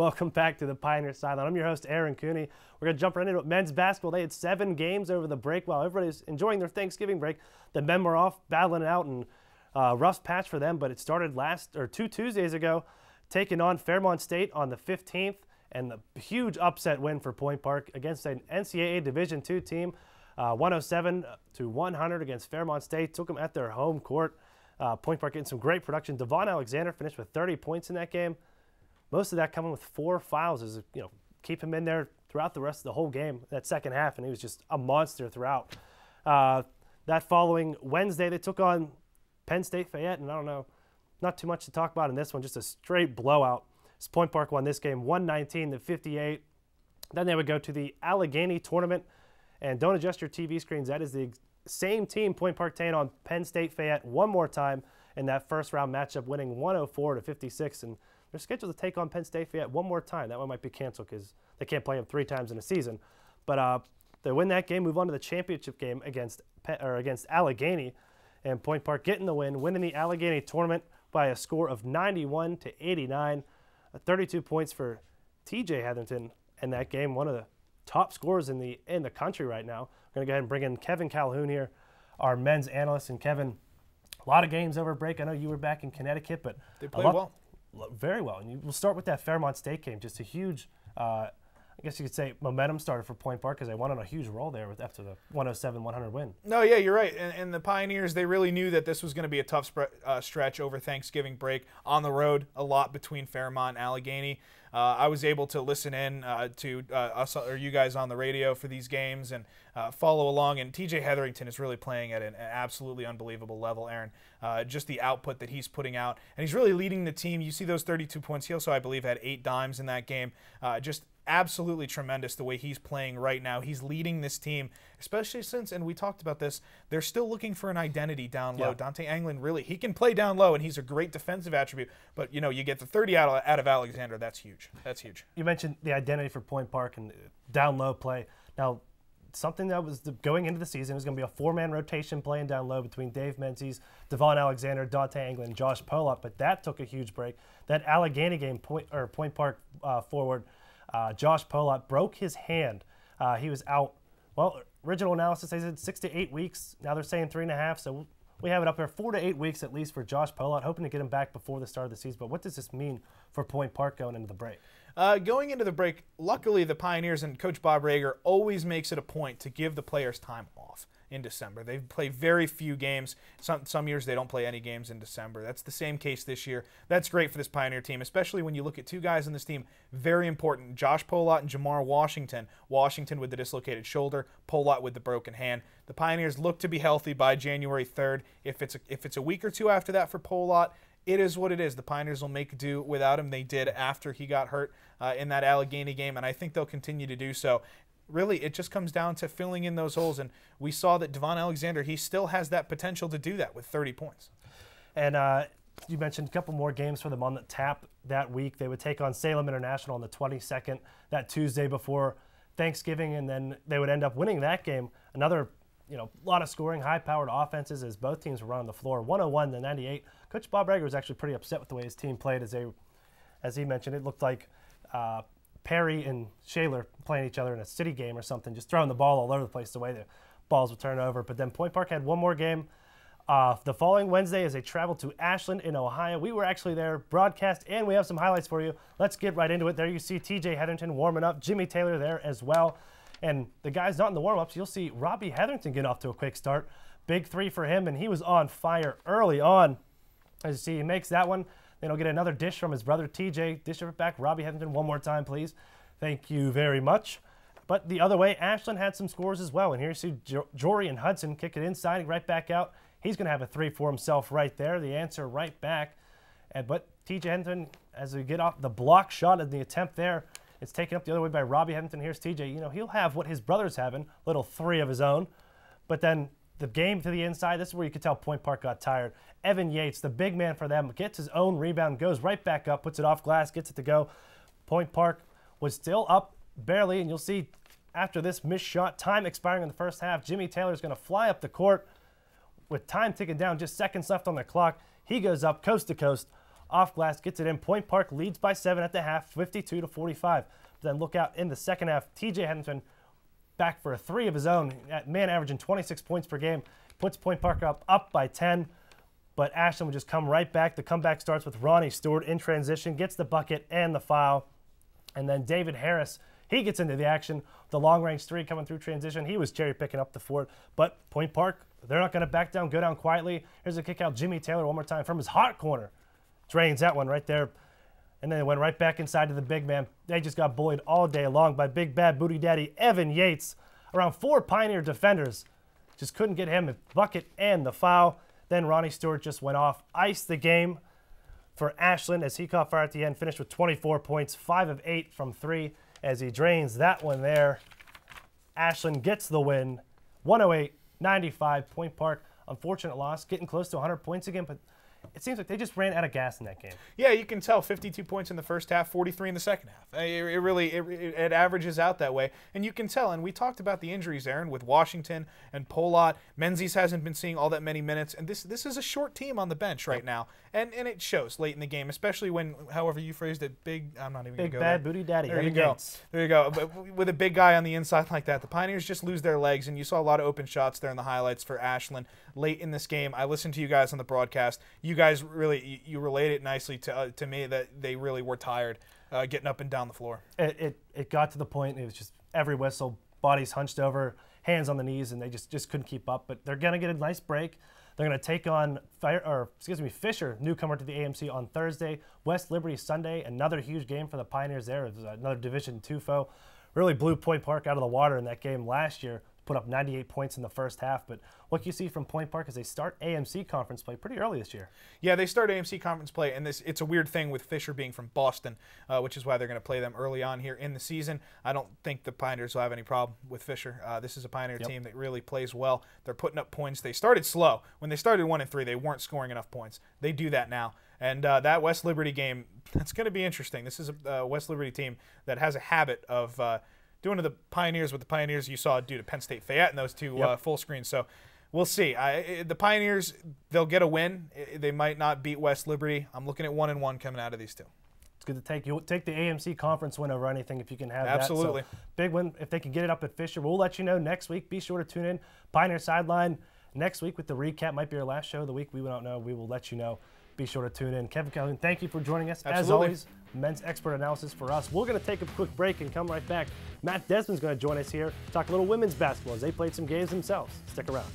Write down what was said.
Welcome back to the Pioneer Sideline. I'm your host, Aaron Cooney. We're going to jump right into it. Men's basketball, they had seven games over the break while everybody's enjoying their Thanksgiving break. The men were off battling it out in uh, rough patch for them, but it started last or two Tuesdays ago, taking on Fairmont State on the 15th and the huge upset win for Point Park against an NCAA Division II team, uh, 107 to 100 against Fairmont State. Took them at their home court. Uh, Point Park getting some great production. Devon Alexander finished with 30 points in that game most of that coming with four fouls is, you know, keep him in there throughout the rest of the whole game, that second half, and he was just a monster throughout. Uh, that following Wednesday, they took on Penn State Fayette, and I don't know, not too much to talk about in this one, just a straight blowout. Point Park won this game 119 to 58. Then they would go to the Allegheny tournament. And don't adjust your TV screens. That is the same team, Point Park taking on Penn State Fayette one more time in that first round matchup, winning 104 to 56. And they're scheduled to take on Penn State yet one more time. That one might be canceled because they can't play them three times in a season. But uh, they win that game, move on to the championship game against Penn, or against Allegheny, and Point Park getting the win, winning the Allegheny tournament by a score of 91 to 89, uh, 32 points for T.J. Hetherington in that game. One of the top scorers in the in the country right now. We're gonna go ahead and bring in Kevin Calhoun here, our men's analyst, and Kevin. A lot of games over break. I know you were back in Connecticut, but they played well very well. And you, we'll start with that Fairmont State game, just a huge. Uh, I guess you could say momentum started for Point Park because they went on a huge roll there with after the 107-100 win. No, yeah, you're right. And, and, the Pioneers, they really knew that this was going to be a tough uh, stretch over Thanksgiving break on the road. A lot between Fairmont and Allegheny. Uh, I was able to listen in uh, to uh, us or you guys on the radio for these games and follow along. And TJ Hetherington is really playing at an, absolutely unbelievable level, Aaron. just the output that he's putting out. And he's really leading the team. You see those 32 points. He also, I believe, had eight dimes in that game. just absolutely tremendous the way he's playing right now. He's leading this team, especially since, and we talked about this, they're still looking for an identity down low. Yeah. Dante Anglin really, he can play down low, and he's a great defensive attribute. But you know, you get the 30 out of, out of Alexander, that's huge huge. That's huge. You mentioned the identity for Point Park and down low play. Now, something that was the, going into the season was going to be a four-man rotation playing down low between Dave Menzies, Devon Alexander, Dante Anglin, Josh Pollock, but that took a huge break. That Allegheny game point or Point Park uh, forward uh, Josh Pollock broke his hand. Uh, he was out. Well, original analysis they said six to eight weeks. Now they're saying three and a half. So we have it up there four to eight weeks at least for Josh Pollock, hoping to get him back before the start of the season. But what does this mean for Point Park going into the break. Uh, going into the break, luckily the Pioneers and Coach Bob Rager always makes it a point to give the players time off in December. They play very few games. Some some years they don't play any games in December. That's the same case this year. That's great for this Pioneer team, especially when you look at two guys in this team, very important, Josh Polot and Jamar Washington. Washington with the dislocated shoulder, Polot with the broken hand. The Pioneers look to be healthy by January 3rd. If it's a, if it's a week or two after that for Polot, it is what it is. The Pioneers will make do without him. They did after he got hurt uh, in that Allegheny game, and I think they'll continue to do so. Really, it just comes down to filling in those holes, and we saw that Devon Alexander, he still has that potential to do that with 30 points. And uh, you mentioned a couple more games for them on the tap that week. They would take on Salem International on the 22nd, that Tuesday before Thanksgiving, and then they would end up winning that game. Another you know, a lot of scoring, high-powered offenses as both teams were on the floor. 101 to 98. Coach Bob Rager was actually pretty upset with the way his team played, as they, as he mentioned, it looked like uh, Perry and Shaler playing each other in a city game or something, just throwing the ball all over the place the way the balls would turn over. But then Point Park had one more game. Uh, the following Wednesday, as they traveled to Ashland in Ohio, we were actually there broadcast, and we have some highlights for you. Let's get right into it. There you see T.J. Hetherington warming up, Jimmy Taylor there as well. And the guys not in the warmups, you'll see Robbie Hetherington get off to a quick start. Big three for him, and he was on fire early on. As you see, he makes that one. Then he'll get another dish from his brother TJ. Dish it back. Robbie Hetherington one more time, please. Thank you very much. But the other way, Ashland had some scores as well. And here you see Jory and Hudson kick it inside and right back out. He's going to have a three for himself right there. The answer right back. And, but TJ Henton, as we get off the block shot and the attempt there, it's taken up the other way by Robbie Hennington. Here's TJ. You know, he'll have what his brother's having, little three of his own. But then the game to the inside, this is where you could tell Point Park got tired. Evan Yates, the big man for them, gets his own rebound, goes right back up, puts it off glass, gets it to go. Point Park was still up barely, and you'll see after this missed shot, time expiring in the first half, Jimmy Taylor is going to fly up the court with time ticking down, just seconds left on the clock. He goes up coast to coast, off glass gets it in. Point Park leads by seven at the half, 52 to 45. But then look out in the second half. TJ Henderson back for a three of his own. At man averaging 26 points per game, puts Point Park up up by 10. But Ashland would just come right back. The comeback starts with Ronnie Stewart in transition, gets the bucket and the foul. And then David Harris, he gets into the action. The long range three coming through transition. He was cherry picking up the fort. But Point Park, they're not going to back down, go down quietly. Here's a kick out. Jimmy Taylor one more time from his hot corner. Drains that one right there. And then it went right back inside to the big man. They just got bullied all day long by big bad booty daddy Evan Yates. Around four Pioneer defenders. Just couldn't get him a bucket and the foul. Then Ronnie Stewart just went off, iced the game for Ashland as he caught fire at the end, finished with 24 points, 5 of 8 from 3 as he drains that one there. Ashland gets the win, 108-95, Point Park. Unfortunate loss, getting close to 100 points again, but it seems like they just ran out of gas in that game. Yeah, you can tell 52 points in the first half, 43 in the second half. It, it really it, it, averages out that way, and you can tell. And we talked about the injuries, Aaron, with Washington and Polot. Menzies hasn't been seeing all that many minutes, and this this is a short team on the bench right now, and and it shows late in the game, especially when, however you phrased it, big. I'm not even big gonna go bad there. booty daddy. There you go. Gates. There you go. But with a big guy on the inside like that, the Pioneers just lose their legs, and you saw a lot of open shots there in the highlights for Ashland late in this game. I listened to you guys on the broadcast. You guys really you relate it nicely to uh, to me that they really were tired uh, getting up and down the floor. It, it, it got to the point it was just every whistle, bodies hunched over, hands on the knees, and they just just couldn't keep up. But they're gonna get a nice break. They're going to take on Fire, or excuse me, Fisher, newcomer to the AMC on Thursday. West Liberty Sunday, another huge game for the Pioneers. There, another Division two foe. Really blew Point Park out of the water in that game last year put up 98 points in the first half. But what you see from Point Park is they start AMC conference play pretty early this year. Yeah, they start AMC conference play, and this it's a weird thing with Fisher being from Boston, uh, which is why they're going to play them early on here in the season. I don't think the Pioneers will have any problem with Fisher. Uh, this is a Pioneer yep. team that really plays well. They're putting up points. They started slow when they started one and three. They weren't scoring enough points. They do that now. And uh, that West Liberty game, that's going to be interesting. This is a uh, West Liberty team that has a habit of uh, doing to the Pioneers with the Pioneers you saw due to Penn State Fayette and those two uh, yep. uh, full screens. So we'll see. I, the Pioneers, they'll get a win. They might not beat West Liberty. I'm looking at one and one coming out of these two. It's good to take you take the AMC conference win over anything if you can have Absolutely. that. Absolutely, so big win if they can get it up at Fisher. We'll let you know next week. Be sure to tune in Pioneer sideline next week with the recap. Might be our last show of the week. We don't know. We will let you know. Be sure to tune in. Kevin Calhoun, thank you for joining us. Absolutely. As always men's expert analysis for us. We're going to take a quick break and come right back. Matt Desmond's going to join us here, talk a little women's basketball as they played some games themselves. Stick around.